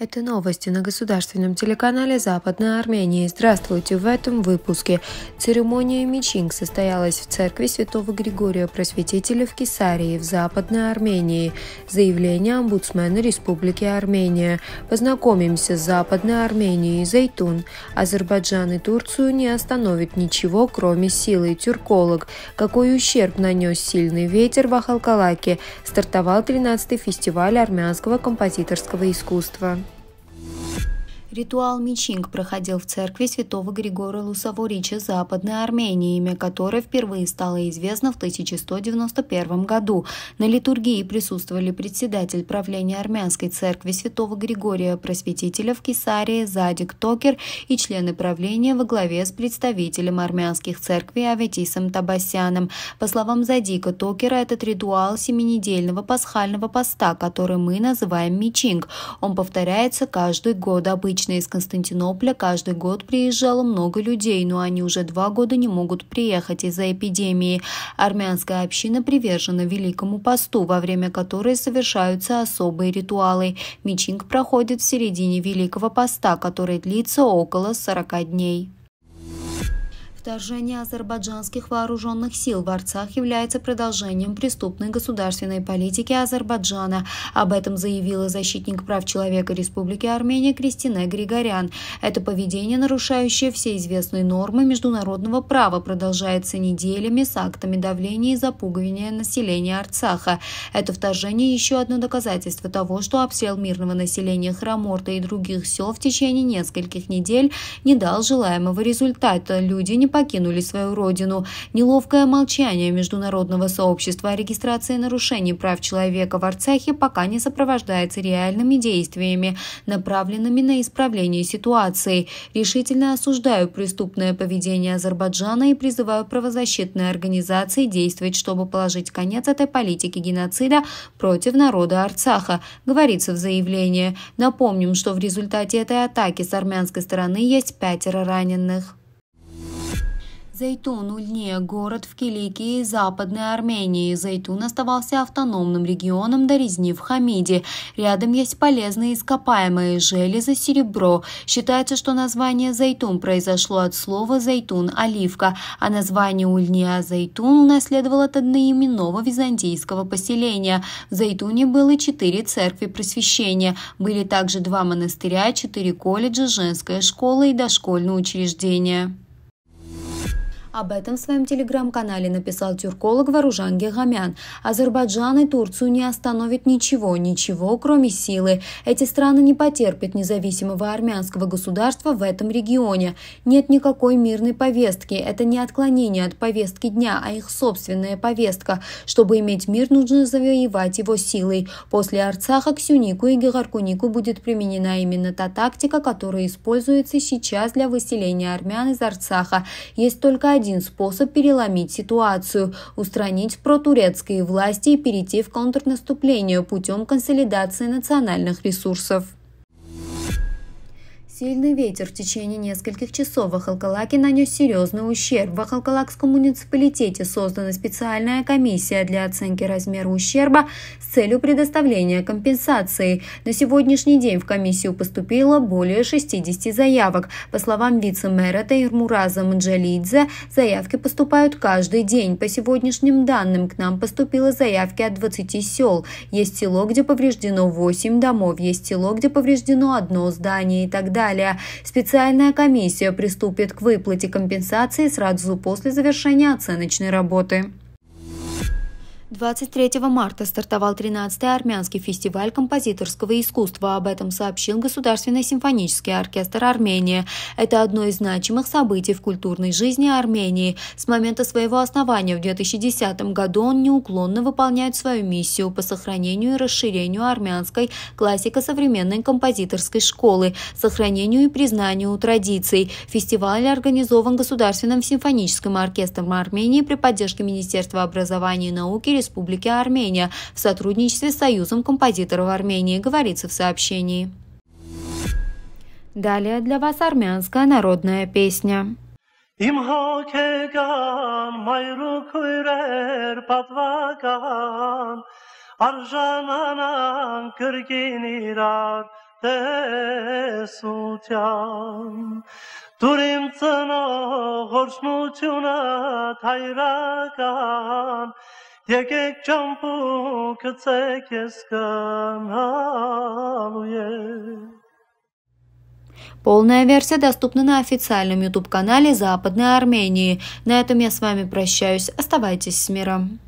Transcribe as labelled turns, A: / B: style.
A: Это новости на государственном телеканале Западной Армении. Здравствуйте! В этом выпуске. Церемония Мичинг состоялась в церкви святого Григория Просветителя в Кесарии в Западной Армении. Заявление омбудсмена Республики Армения. Познакомимся с Западной Арменией. Зайтун. Азербайджан и Турцию не остановит ничего, кроме силы. Тюрколог. Какой ущерб нанес сильный ветер в Ахалкалаке. Стартовал 13-й фестиваль армянского композиторского искусства. Ритуал Мичинг проходил в церкви святого Григора Лусаворича Западной Армении, имя которой впервые стало известно в 1191 году. На литургии присутствовали председатель правления армянской церкви святого Григория Просветителя в Кесарии Задик Токер и члены правления во главе с представителем армянских церквей Аветисом Табасяном. По словам Задика Токера, этот ритуал семинедельного пасхального поста, который мы называем Мичинг. Он повторяется каждый год обычно Обычно из Константинополя каждый год приезжало много людей, но они уже два года не могут приехать из-за эпидемии. Армянская община привержена Великому посту, во время которой совершаются особые ритуалы. Мичинг проходит в середине Великого поста, который длится около 40 дней. Вторжение азербайджанских вооруженных сил в Арцах является продолжением преступной государственной политики Азербайджана. Об этом заявила защитник прав человека Республики Армения Кристина Григорян. Это поведение, нарушающее все известные нормы международного права, продолжается неделями с актами давления и запугивания населения Арцаха. Это вторжение еще одно доказательство того, что обстрел мирного населения Храморта и других сел в течение нескольких недель не дал желаемого результата. Люди не покинули свою родину. Неловкое молчание международного сообщества о регистрации нарушений прав человека в Арцахе пока не сопровождается реальными действиями, направленными на исправление ситуации. Решительно осуждаю преступное поведение Азербайджана и призываю правозащитные организации действовать, чтобы положить конец этой политике геноцида против народа Арцаха, говорится в заявлении. Напомним, что в результате этой атаки с армянской стороны есть пятеро раненых. Зайтун, Ульне – город в Киликии, Западной Армении. Зайтун оставался автономным регионом до резни в Хамиде. Рядом есть полезные ископаемые – железо, серебро. Считается, что название Зайтун произошло от слова «зайтун» – оливка, а название Ульнеа Зайтун унаследовал от одноименного византийского поселения. В Зайтуне было четыре церкви просвещения. Были также два монастыря, четыре колледжа, женская школа и дошкольное учреждение. Об этом в своем телеграм-канале написал тюрколог Варужан Гегамян. Азербайджан и Турцию не остановит ничего, ничего, кроме силы. Эти страны не потерпят независимого армянского государства в этом регионе. Нет никакой мирной повестки. Это не отклонение от повестки дня, а их собственная повестка. Чтобы иметь мир, нужно завоевать его силой. После Арцаха к Сюнику и Гегаркунику будет применена именно та тактика, которая используется сейчас для выселения армян из Арцаха. Есть только один один способ переломить ситуацию – устранить протурецкие власти и перейти в контрнаступление путем консолидации национальных ресурсов. Сильный ветер в течение нескольких часов в Ахалкалаке нанес серьезный ущерб. В Ахалкалакском муниципалитете создана специальная комиссия для оценки размера ущерба с целью предоставления компенсации. На сегодняшний день в комиссию поступило более 60 заявок. По словам вице-мэра Тейрмураза Манджалидзе, заявки поступают каждый день. По сегодняшним данным к нам поступило заявки от 20 сел. Есть село, где повреждено 8 домов, есть село, где повреждено одно здание и так далее. Далее, специальная комиссия приступит к выплате компенсации сразу после завершения оценочной работы. 23 марта стартовал 13-й армянский фестиваль композиторского искусства. Об этом сообщил Государственный симфонический оркестр Армении. Это одно из значимых событий в культурной жизни Армении. С момента своего основания в 2010 году он неуклонно выполняет свою миссию по сохранению и расширению армянской классика современной композиторской школы, сохранению и признанию традиций. Фестиваль организован Государственным симфоническим оркестром Армении при поддержке Министерства образования и науки Республики Армения в сотрудничестве с Союзом композиторов Армении, говорится в сообщении. Далее для вас армянская народная песня. Իմ հոգեկան մայրու պատվական արժանանան կրկին իրար տեսության դուր իմ ծնող օրհնությունը հայրական Եկեք ճամպուկը ցեք ես կանալու Полная версия доступна на официальном YouTube-канале Западной Армении. На этом я с вами прощаюсь. Оставайтесь с миром.